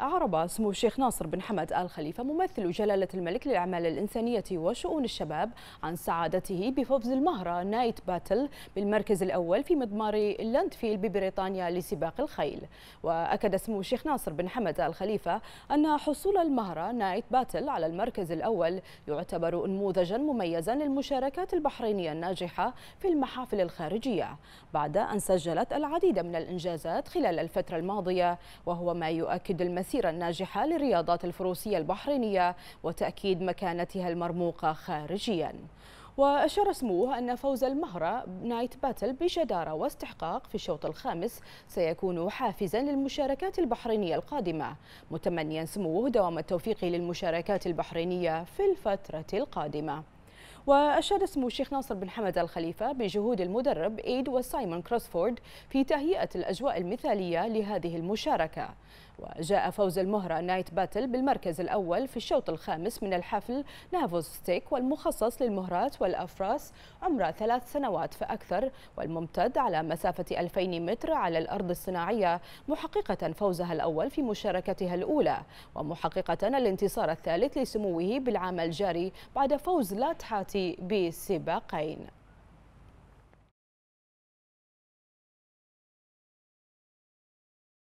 أعرب سمو الشيخ ناصر بن حمد آل خليفة ممثل جلالة الملك للأعمال الإنسانية وشؤون الشباب عن سعادته بفوز المهرة نايت باتل بالمركز الأول في مضمار لاندفيل ببريطانيا لسباق الخيل وأكد سمو الشيخ ناصر بن حمد آل خليفة أن حصول المهرة نايت باتل على المركز الأول يعتبر نموذجا مميزا للمشاركات البحرينية الناجحة في المحافل الخارجية بعد أن سجلت العديد من الإنجازات خلال الفترة الماضية وهو ما يؤكد المس المسيرة الناجحة للرياضات الفروسية البحرينية وتأكيد مكانتها المرموقة خارجياً وأشار سموه أن فوز المهرة نايت باتل بجدارة واستحقاق في الشوط الخامس سيكون حافزا للمشاركات البحرينية القادمة متمنيا سموه دوام التوفيق للمشاركات البحرينية في الفترة القادمة وأشاد اسم الشيخ ناصر بن حمد الخليفة بجهود المدرب إيد وسايمون كروسفورد في تهيئة الأجواء المثالية لهذه المشاركة وجاء فوز المهرة نايت باتل بالمركز الأول في الشوط الخامس من الحفل نافوز ستيك والمخصص للمهرات والأفراس عمره ثلاث سنوات فأكثر والممتد على مسافة 2000 متر على الأرض الصناعية محققة فوزها الأول في مشاركتها الأولى ومحققة الانتصار الثالث لسموه بالعام الجاري بعد فوز لاتحاتي بسباقين